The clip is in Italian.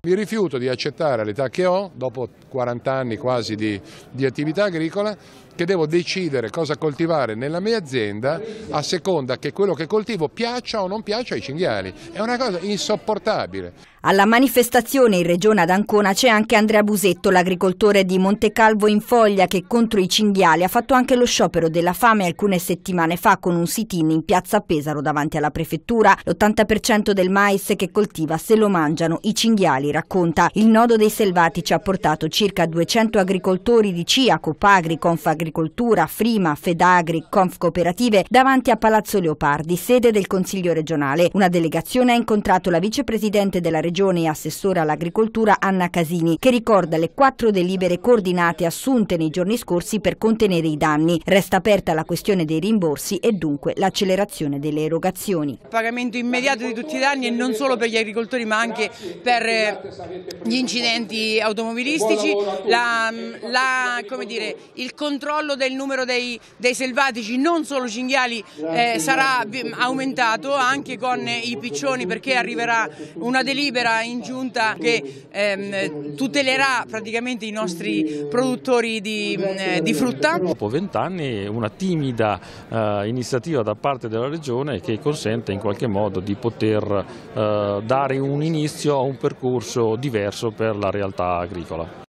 Mi rifiuto di accettare l'età che ho, dopo 40 anni quasi di, di attività agricola, che devo decidere cosa coltivare nella mia azienda a seconda che quello che coltivo piaccia o non piaccia ai cinghiali. È una cosa insopportabile. Alla manifestazione in regione ad Ancona c'è anche Andrea Busetto, l'agricoltore di Montecalvo in Foglia che contro i cinghiali ha fatto anche lo sciopero della fame alcune settimane fa con un sit-in in piazza Pesaro davanti alla prefettura. L'80% del mais che coltiva se lo mangiano i cinghiali, racconta. Il nodo dei selvatici ha portato circa 200 agricoltori di CIA, Copagri, Confagri Agricoltura, Frima, Fedagri, Conf Cooperative davanti a Palazzo Leopardi, sede del Consiglio regionale. Una delegazione ha incontrato la vicepresidente della regione e assessora all'agricoltura Anna Casini, che ricorda le quattro delibere coordinate assunte nei giorni scorsi per contenere i danni. Resta aperta la questione dei rimborsi e dunque l'accelerazione delle erogazioni. Il pagamento immediato di tutti i danni e non solo per gli agricoltori ma anche per eh, gli incidenti automobilistici, la, mm, la, dire, il controllo controllo del numero dei, dei selvatici, non solo cinghiali, eh, sarà aumentato anche con i piccioni perché arriverà una delibera in giunta che ehm, tutelerà praticamente i nostri produttori di, eh, di frutta. Dopo vent'anni una timida eh, iniziativa da parte della Regione che consente in qualche modo di poter eh, dare un inizio a un percorso diverso per la realtà agricola.